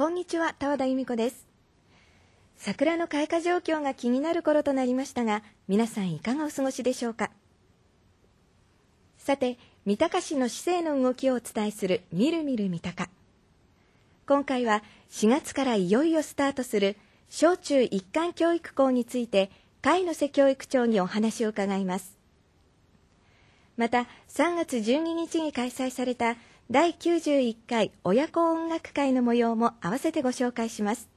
こんにちは、田和田由美子です。桜の開花状況が気になる頃となりましたが、皆さんいかがお過ごしでしょうか。さて、三鷹市の市政の動きをお伝えする、みるみる三鷹。今回は4月からいよいよスタートする小中一貫教育校について会の瀬教育長にお話を伺いますまた3月12日に開催された第91回親子音楽会の模様も合わせてご紹介します。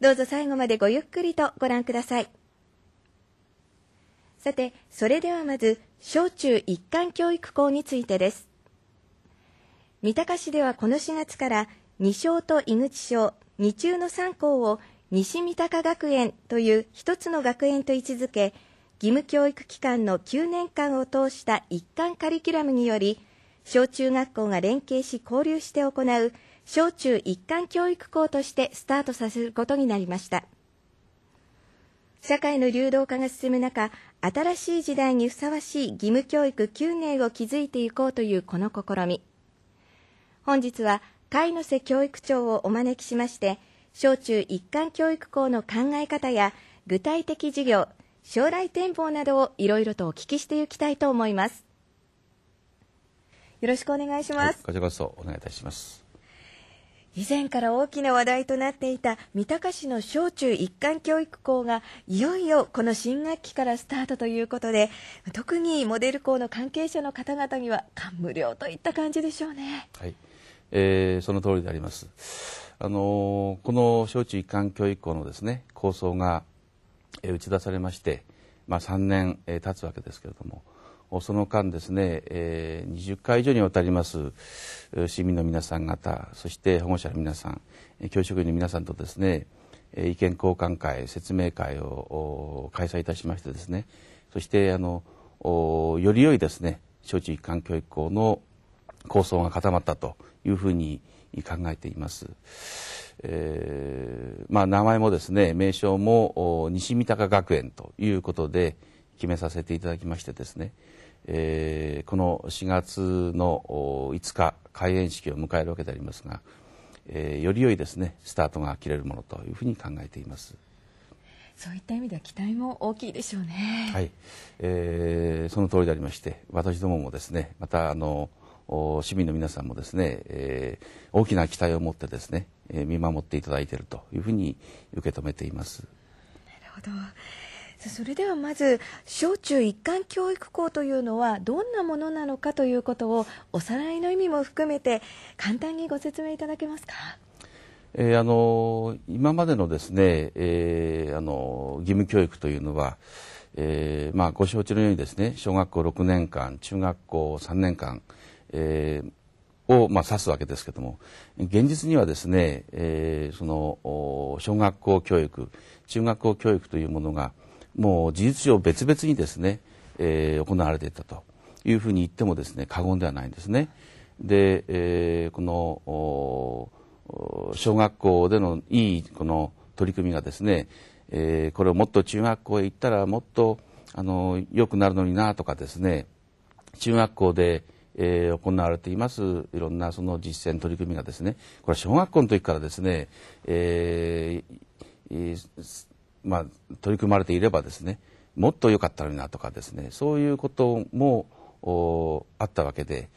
どうぞ最後までごゆっくりとご覧ください。さて、それではまず、小中一貫教育校についてです。三鷹市ではこの4月から、二小と井口小、二中の3校を西三鷹学園という一つの学園と位置づけ、義務教育機関の9年間を通した一貫カリキュラムにより、小中学校が連携し交流して行う小中一貫教育校としてスタートさせることになりました社会の流動化が進む中新しい時代にふさわしい義務教育9年を築いていこうというこの試み本日は海野瀬教育長をお招きしまして小中一貫教育校の考え方や具体的事業将来展望などをいろいろとお聞きしていきたいと思いますよろしくお願いします。こちらこそお願いいたします。以前から大きな話題となっていた三鷹市の小中一貫教育校がいよいよこの新学期からスタートということで特にモデル校の関係者の方々には感無量といった感じでしょうね。はいえー、その通りであります。あのー、この小中一貫教育校のですね構想が、えー、打ち出されまして、まあ、三年、えー、経つわけですけれどもその間ですね、えー、20回以上にわたります市民の皆さん方そして保護者の皆さん教職員の皆さんとですね意見交換会説明会を開催いたしましてですねそしてあのより良いですね小中一貫教育校の構想が固まったというふうに考えています。えー、まあ、名前もですね名称も西三鷹学園ということで決めさせていただきましてですねえー、この4月の5日開園式を迎えるわけでありますが、えー、より良いですねスタートが切れるものというふうに考えていますそういった意味では期待も大きいでしょうねはい、えー、その通りでありまして私どももですねまたあの市民の皆さんもですね、えー、大きな期待を持ってですね、えー、見守っていただいているというふうに受け止めていますなるほどそれではまず小中一貫教育校というのはどんなものなのかということをおさらいの意味も含めて簡単にご説明いただけますか。えー、あの今までのですね、えー、あの義務教育というのは、えーまあ、ご承知のようにですね小学校6年間中学校3年間、えー、を、まあ、指すわけですけども現実にはですね、えー、その小学校教育中学校教育というものが、もう事実上別々にですね、えー、行われていたというふうに言ってもですね過言ではないんですね。で、えー、この小学校でのいいこの取り組みがですね、えー、これをもっと中学校へ行ったらもっとあの良くなるのになとかですね中学校で、えー、行われていますいろんなその実践取り組みがですねこれは小学校の時からですね、えー、まあ、取り組まれていればですねもっと良かったのになとかですねそういうこともおあったわけで、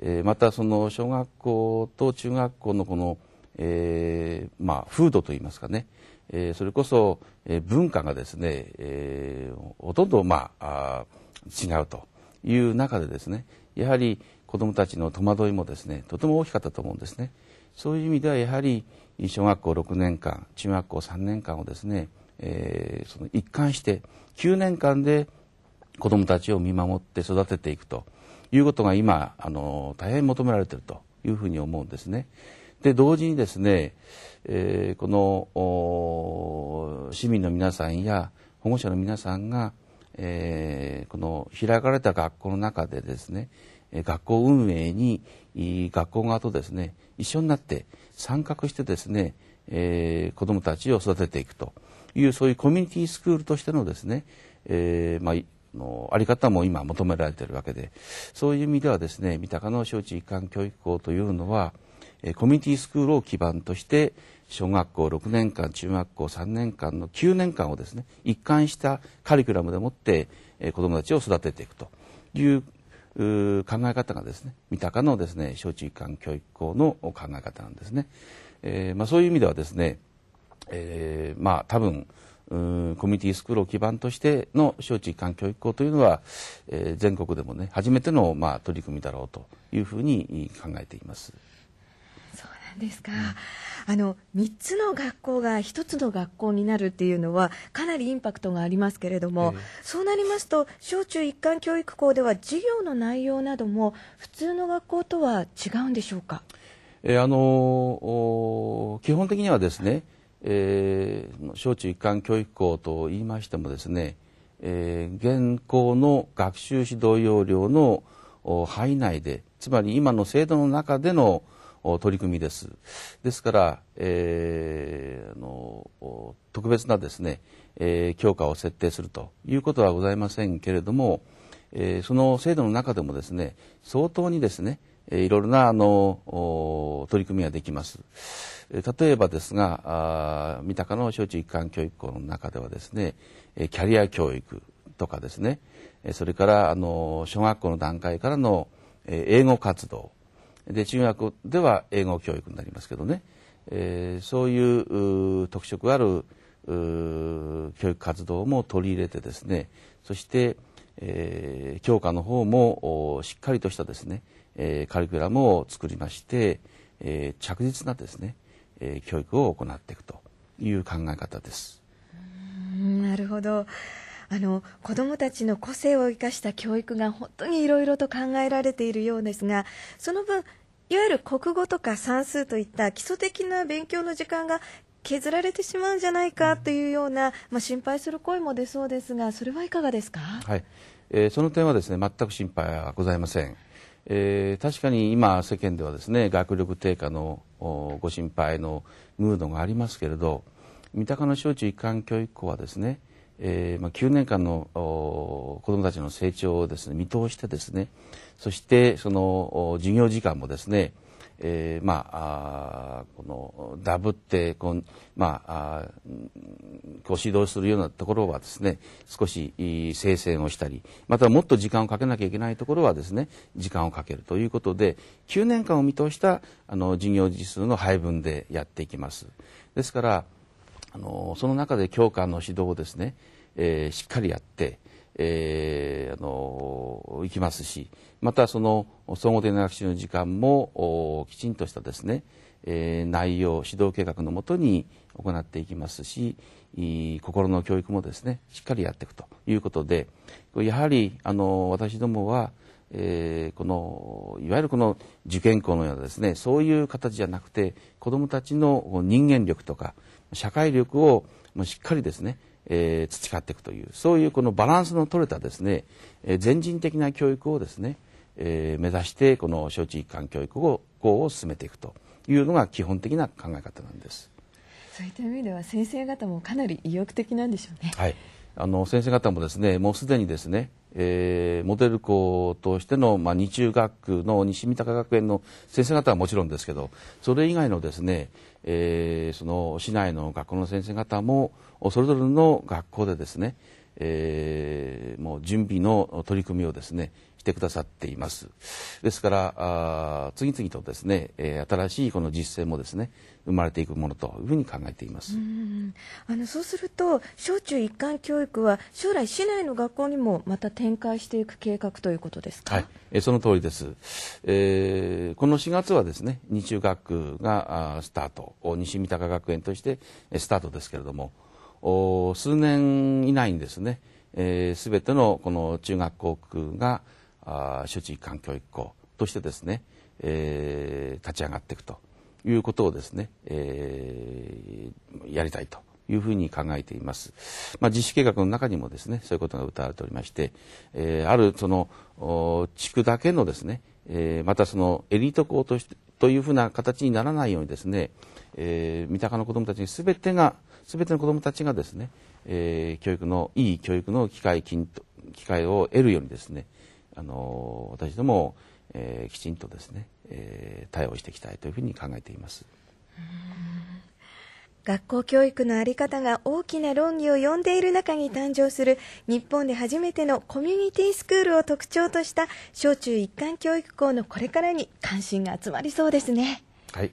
えー、またその小学校と中学校のこの、えー、まあ、風土といいますかね、えー、それこそ、え文化がですね、えほとんど、まあ、違うという中でですねやはり子どもたちの戸惑いもですねとても大きかったと思うんですね。そういう意味ではやはり小学校6年間中学校3年間をですねえー、その一貫して9年間で子どもたちを見守って育てていくということが今あの大変求められてるというふうに思うんですね。で同時にですね、えー、この市民の皆さんや保護者の皆さんが、えー、この開かれた学校の中でですね学校運営に学校側とですね一緒になって参画してですね、えー、子どもたちを育てていくと。いうそういうコミュニティスクールとしてのですね、えー、まあのあり方も今求められているわけでそういう意味ではですね三鷹の小中一貫教育校というのはコミュニティスクールを基盤として小学校6年間中学校3年間の9年間をですね一貫したカリキュラムでもって子どもたちを育てていくという考え方がですね三鷹のですね小中一貫教育校の考え方なんですね。えーまあ、そういう意味ではですねえー、まあ多分コミュニティスクールを基盤としての小中一貫教育校というのは、えー、全国でもね初めての、まあ、取り組みだろうというふうに考えています。そうなんですか、あの3つの学校が1つの学校になるっていうのはかなりインパクトがありますけれども、えー、そうなりますと小中一貫教育校では授業の内容なども普通の学校とは違うんでしょうか、えー、あの基本的にはですね、えー、小中一貫教育校と言いましてもですね、えー、現行の学習指導要領の範囲内でつまり今の制度の中での取り組みですですから、えー、あの特別なですね、えー、を設定するということはございませんけれども、えー、その制度の中でもですね相当にですねいろいろなあの取り組みができます。例えばですが三鷹の小中一貫教育校の中ではですねキャリア教育とかですねそれからあの小学校の段階からの英語活動で中学では英語教育になりますけどね、えー、そういう特色ある教育活動も取り入れてですねそして、えー、教科の方もしっかりとしたですね、えー、カリキュラムを作りまして、えー、着実なですね、えー、教育を行っていくという考え方です。なるほどあの子どもたちの個性を生かした教育が本当にいろいろと考えられているようですがその分いわゆる国語とか算数といった基礎的な勉強の時間が削られてしまうんじゃないかというような、まあ、心配する声も出そうですがそれはいかがですか、はいえー、その点はですね全く心配はございません。えー、確かに今、世間ではですね学力低下のご心配のムードがありますけれど三鷹の小中一貫教育校はですね、えーまあ、9年間の子どもたちの成長をです、ね、見通してですねそしてその授業時間もですねえー、まあこのダブってこう、まあ、こ指導するようなところはですね少し生戦をしたりまたもっと時間をかけなきゃいけないところはですね時間をかけるということで9年間を見通したあの事業実数の配分でやっていきます。ですからあのその中で教官の指導をですね、えー、しっかりやってえー、あの行きますしまたその総合的な学習の時間もきちんとしたですね、えー、内容指導計画のもとに行っていきますし心の教育もですねしっかりやっていくということでやはりあの私どもは、えー、このいわゆるこの受験校のようなですねそういう形じゃなくて子どもたちの人間力とか社会力をしっかりですねえー、培っていくというそういうこのバランスの取れたですね、えー、全人的な教育をですね、えー、目指してこの小地一貫教育を校を進めていくというのが基本的な考え方なんですそういった意味では先生方もかなり意欲的なんでしょうね。はいあの先生方もですねもうすでにですね、えー、モデル校としての、まあ、日中学区の西三鷹学園の先生方はもちろんですけどそれ以外のですね、えー、その市内の学校の先生方もそれぞれの学校でですね、えー、もう準備の取り組みをですねってくださっています。ですから、あ次々とですね、えー、新しいこの実践もですね、生まれていくものというふうに考えています。あのそうすると、小中一貫教育は将来市内の学校にもまた展開していく計画ということですか。はい、えー、その通りです。えー、この4月はですね、日中学があスタート、西三鷹学園としてスタートですけれども、お数年以内にですね、す、えー、べ、てのこの中学校区があ処置環教育校としてですね、えー、立ち上がっていくということをですね、えー、やりたいというふうに考えています。まあ、実施計画の中にもですね、そういうことが謳われておりまして、えー、あるその地区だけのですね、えー、またそのエリート校としてというふうな形にならないようにですね、えー、三鷹の子どもたちに全てが全ての子どもたちがですね、えー、教育のいい教育の機会機会を得るようにですね、あの私ども、えー、きちんとですね、えー、対応していきたいというふうに考えています。学校教育の在り方が大きな論議を呼んでいる中に誕生する日本で初めてのコミュニティスクールを特徴とした小中一貫教育校のこれからに関心が集まりそうですね。はい、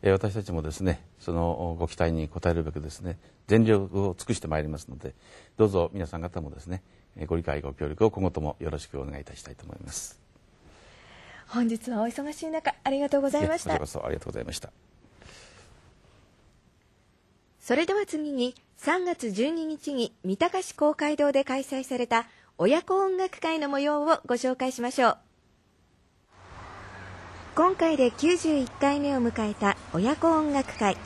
えー、私たちもですねそのご期待に応えるべくですね全力を尽くしてまいりますのでどうぞ皆さん方もですねご理解ご協力を今後ともよろしくお願いいたしたいと思います本日はお忙しい中ありがとうございましたこちらこそありがとうございましたそれでは次に3月12日に三鷹市公会堂で開催された親子音楽会の模様をご紹介しましょう今回で91回目を迎えた親子音楽会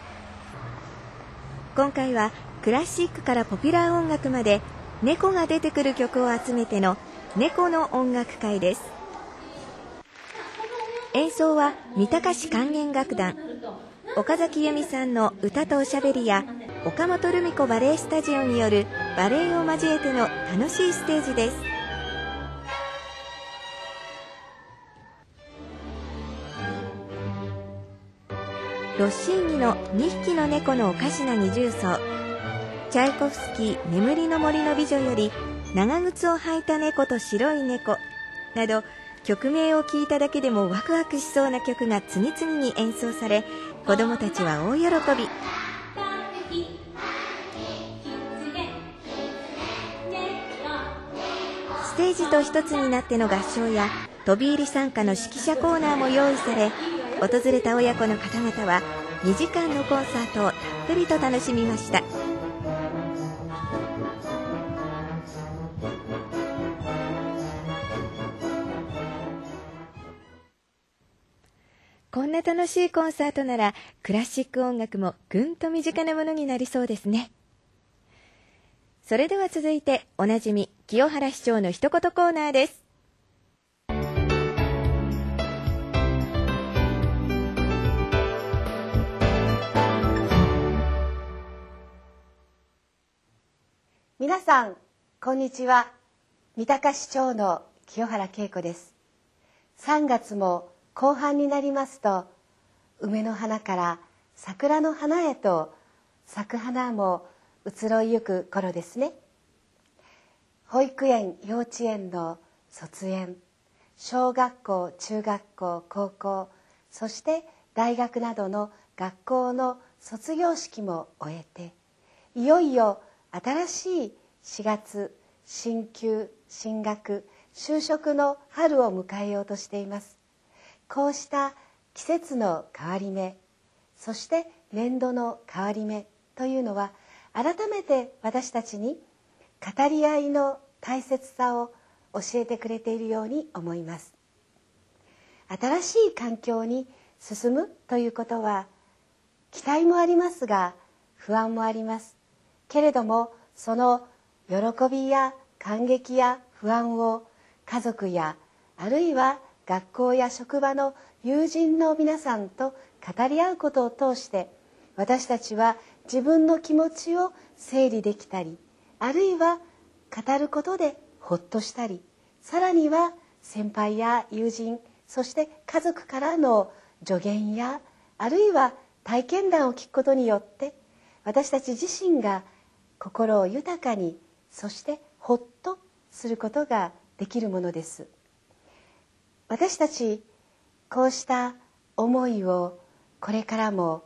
今回はクラシックからポピュラー音楽まで猫が出てくる曲を集めての猫の音楽会です演奏は三鷹市管弦楽団岡崎由美さんの歌とおしゃべりや岡本留美子バレエスタジオによるバレエを交えての楽しいステージですロッシーニの2匹の猫のおかしな二重奏チャイコフスキー「眠りの森の美女」より「長靴を履いた猫と白い猫」など曲名を聞いただけでもワクワクしそうな曲が次々に演奏され子どもたちは大喜びステージと一つになっての合唱や飛び入り参加の指揮者コーナーも用意され訪れた親子の方々は2時間のコンサートをたっぷりと楽しみました。な楽しいコンサートならクラシック音楽もぐんと身近なものになりそうですねそれでは続いておなじみ清原市長の一言コーナーです皆さんこんにちは三鷹市長の清原恵子です3月も後半になりますと梅の花から桜の花へと咲く花も移ろいゆく頃ですね保育園幼稚園の卒園小学校中学校高校そして大学などの学校の卒業式も終えていよいよ新しい4月進級進学就職の春を迎えようとしていますこうした季節の変わり目そして年度の変わり目というのは改めて私たちに語り合いの大切さを教えてくれているように思います新しい環境に進むということは期待もありますが不安もありますけれどもその喜びや感激や不安を家族やあるいは学校や職場の友人の皆さんと語り合うことを通して私たちは自分の気持ちを整理できたりあるいは語ることでほっとしたりさらには先輩や友人そして家族からの助言やあるいは体験談を聞くことによって私たち自身が心を豊かにそしてほっとすることができるものです。私たちこうした思いをこれからも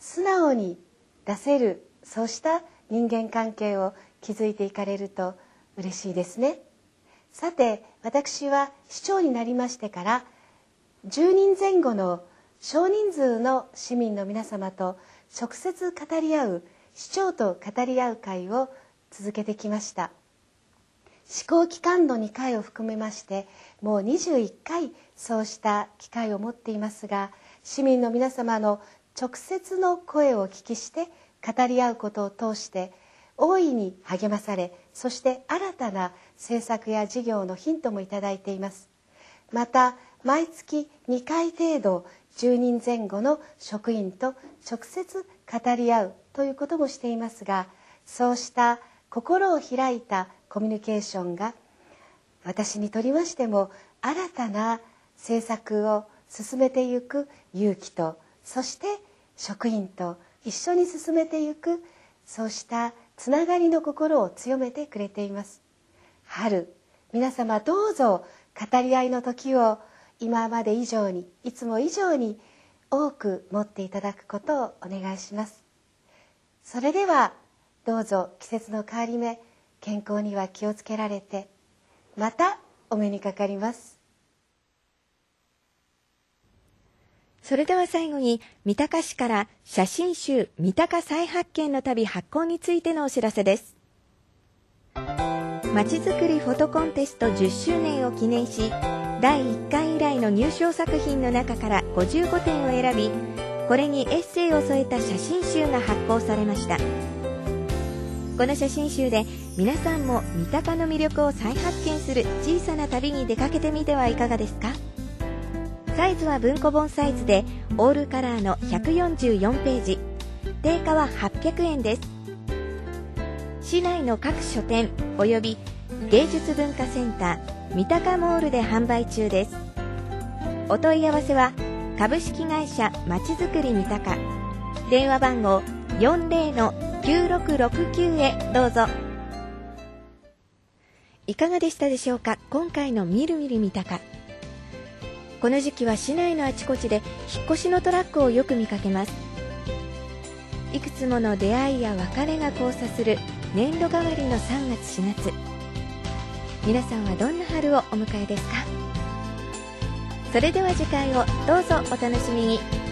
素直に出せるそうした人間関係を築いていかれると嬉しいですね。さて私は市長になりましてから10人前後の少人数の市民の皆様と直接語り合う市長と語り合う会を続けてきました。試行期間の2回を含めましてもう21回そうした機会を持っていますが市民の皆様の直接の声をお聞きして語り合うことを通して大いに励まされそして新たな政策や事業のヒントもいただいていますまた毎月2回程度10人前後の職員と直接語り合うということもしていますがそうした心を開いたコミュニケーションが私にとりましても新たな政策を進めていく勇気とそして職員と一緒に進めていくそうしたつながりの心を強めてくれています春皆様どうぞ語り合いの時を今まで以上にいつも以上に多く持っていただくことをお願いしますそれではどうぞ季節の変わり目健康には気をつけられてまたお目にかかりますそれでは最後に三鷹市から写真集「三鷹再発見の旅」発行についてのお知らせですまちづくりフォトコンテスト10周年を記念し第1回以来の入賞作品の中から55点を選びこれにエッセイを添えた写真集が発行されましたこの写真集で皆さんも三鷹の魅力を再発見する小さな旅に出かけてみてはいかがですかサイズは文庫本サイズでオールカラーの144ページ定価は800円です市内の各書店および芸術文化センター三鷹モールで販売中ですお問い合わせは株式会社まちづくり三鷹電話番号40-9669へどうぞ。いかがでしたでしょうか今回の「みるみる見たか」この時期は市内のあちこちで引っ越しのトラックをよく見かけますいくつもの出会いや別れが交差する年度変わりの3月4月皆さんはどんな春をお迎えですかそれでは次回をどうぞお楽しみに。